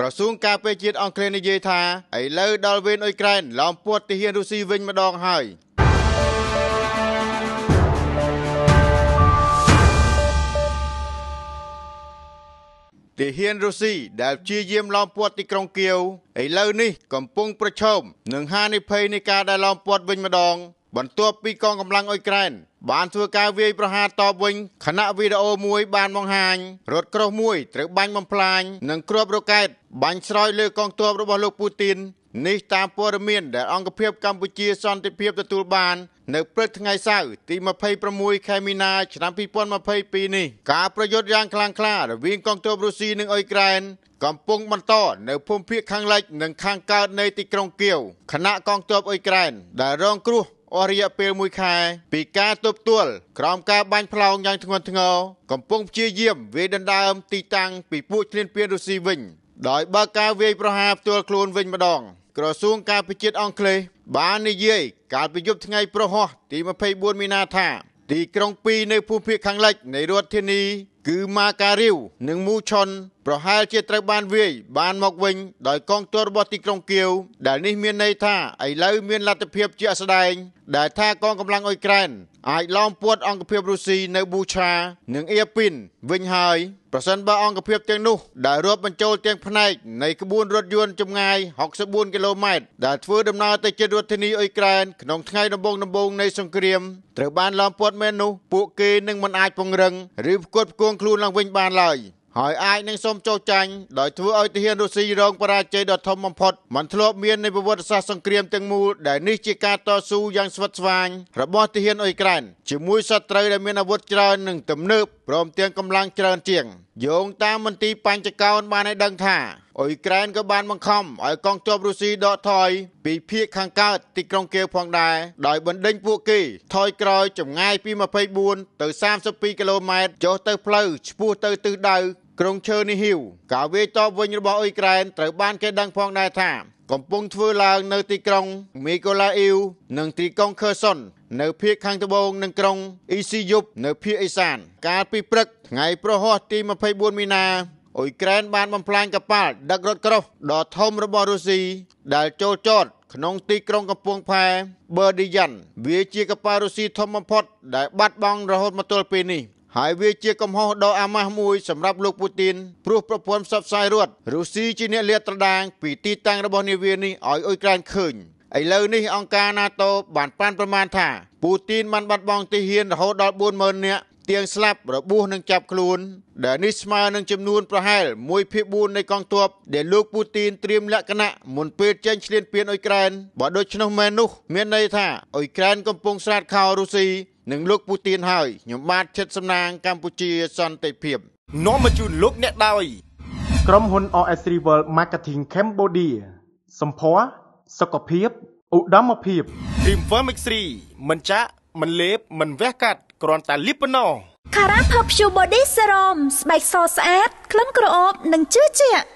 ក្រសួងការពារជាតិអង់គ្លេសនិយាយថាឥឡូវដល់វេនអ៊ុយក្រែនឡោមព័ទ្ធទាហានរុស្ស៊ីវិញម្ដងហើយទាហានរុស្ស៊ីដែលព្យាយាមឡោមព័ទ្ធទីក្រុងគៀវឥឡូវនេះកំពុងប្រឈមនឹងហានិភ័យនៃការដែលឡោមព័ទ្ធវិញម្ដង បន្ទាប់ពីកងកម្លាំងអ៊ុយក្រែនបានធ្វើការវាយប្រហារតបវិញខណៈវីដេអូមួយបានបង្ហាញរថក្រោះមួយត្រូវបាញ់បំផ្លាញនិងគ្រាប់រ៉ុកែតបាញ់ស្រោយលើកងទ័ពរបស់លោកពូទីននេះតាមព័ត៌មានដែលអង្គភាពកម្ពុជាសន្តិភាពទទួលបាន នៅ ព្រឹកថ្ងៃសៅរ៍ទី26ខែមីនាឆ្នាំ2022នេះការប្រយុទ្ធយ៉ាងខ្លាំងក្លារវាងកងទ័ពរុស្ស៊ីនិងអ៊ុយក្រែនកំពុងបន្តនៅភូមិភាគខាងលិចនិងខាងកើតនៃទីក្រុងគៀវខណៈកងទ័ពអ៊ុយក្រែនដែលរងគ្រោះអស់រយៈពេល1ខែពីការទប់ទល់ក្រោមការបាញ់ផ្លោងយ៉ាងធ្ងន់ធ្ងរកំពុងព្យាយាមវាយដណ្ដើមទីតាំងពីពួកឈ្លានពានរុស្ស៊ីវិញដោយបើការវាយប្រហារផ្ទាល់ខ្លួនវិញម្ដង ក្រសួងការពារជាតិអង់គ្លេសបាននិយាយកាលពីយប់ថ្ងៃប្រហោះទី24មីនាថាទីក្រុងពីរនៅភូមិភាគខាងលិចនៃរដ្ឋធានីគឺម៉ាការីវនិងមូឆុនប្រហែលជាត្រូវបានវាយបានមកវិញដោយកងទ័ពរបស់ទីក្រុងគៀវដែលនេះមានន័យថាឥឡូវមានលទ្ធភាពជាស្ដែង ដែលថាកងកម្លាំងអ៊ុយក្រែនអាចឡោមព័ទ្ធអង្គភាពរុស្ស៊ីនៅប៊ូឆានិងអ៊ីពីនវិញហើយប្រសិនបើអង្គភាពទាំងនោះដែលរាប់បញ្ចូលទាំងផ្នែកនៃក្បួនរថយន្តចម្ងាយ64គីឡូម៉ែត្រដែលធ្វើដំណើរទៅជិតរដ្ឋធានីអ៊ុយក្រែនក្នុងថ្ងៃដំបូងដំបូងនៃសង្គ្រាមត្រូវបានឡោមព័ទ្ធមែននោះពួកគេនឹងមិនអាចពង្រឹងឬផ្គត់ផ្គង់ខ្លួនឡើងវិញបានឡើយហើយអាចនឹងសូមចោទចាញ់ដោយធ្វើឲ្យទាហានរុស្ស៊ីរងបរាជ័យដ៏ធំបំផុតមិនធ្លាប់មាននៃប្រវត្តិសាស្ត្រសង្គ្រាមទាំងមូលដែលនេះជាការតស៊ូយ៉ាងស្វិតស្វាញរបស់ទាហានអ៊ុយក្រែនជាមួយសត្រូវដែលមានអាវុធច្រើននិងទំនើបព្រមទាំងកម្លាំងច្រើនជាងយោងតាមមន្ត្រីបញ្ចកោនបានឲ្យដឹងថាអ៊ុយក្រែនក៏បានបង្ខំឲ្យកងទ័ពរុស្ស៊ីដកថយពីភៀកខាងកើតទីក្រុងកៀវផងដែរដោយបណ្ដេញពួកគេថយក្រោយចម្ងាយពី24ទៅ32គីឡូម៉ែត្រចុះទៅផ្លូវឆ្ពោះទៅទិសដៅក្រុងឈើនីហ៊ីវការវាយតបវិញរបស់អ៊ុយក្រែនត្រូវបានគេដឹងផងដែរថាកំពុងធ្វើឡើងនៅទីក្រុងមីកូឡាអ៊ីវនិងទីក្រុងខឺសុននៅភូមិខាងត្បូងនិងក្រុងអ៊ីស៊ីយុបនៅភូមិឦសានកាលពីព្រឹកថ្ងៃប្រហោះទី24មីនាអ៊ុយក្រែនបានបំផ្លាញកប៉ាល់ ដឹករថក្រោះដ៏ធំរបស់រុស្ស៊ីដែលចូលចតក្នុងទីក្រុងកំពង់ផែបឺឌីយ៉ាន់វាជាកប៉ាល់រុស្ស៊ីធំបំផុតដែលបាត់បង់រហូតមកទល់ពេលនេះហើយវាជាកំហុសដ៏អាម៉ាស់មួយសម្រាប់លោកពូទីនព្រោះប្រព័ន្ធផ្សព្វផ្សាយរដ្ឋរុស្ស៊ីជាអ្នកលាតត្រដាងពីទីតាំងរបស់នាវានេះឲ្យអ៊ុយក្រែនឃើញឥឡូវនេះអង្គការ NATO បានប៉ាន់ប្រមាណថាពូទីនបានបាត់បង់ទីហ៊ានរហូតដល់40000នាក់ទៀងស្លាប់របួសនិងចាប់ខ្លួនដែលនេះស្មើនឹងចំនួនប្រហែល1ភាគ4នៃកងទ័ពដែលលោកពូទីនត្រៀមលក្ខណៈមុនពេលចេញឈ្លានពានអ៊ុយក្រែនបើដូច្នោះមែននោះ មានន័យថាអ៊ុយក្រែនកំពុងស្រាតខោរុស្ស៊ីនិងលោកពូទីនហើយខ្ញុំបាទឈិតសំណាងកម្ពុជាសន្តិភាពនាំមកជូនលោកអ្នកដោយក្រុមហ៊ុន OS Rival Marketing Cambodia សម្ភារសុខភាពឧត្តមភាព Dream Firmix 3មិនចាក់មិនលេបមិនវះកាត់គ្រាន់តែលីបប៉ុណ្ណោះ Cara Perfume Body Serum ស្បែកសស្អាតក្លិនក្រអូបនិងជឿជាក់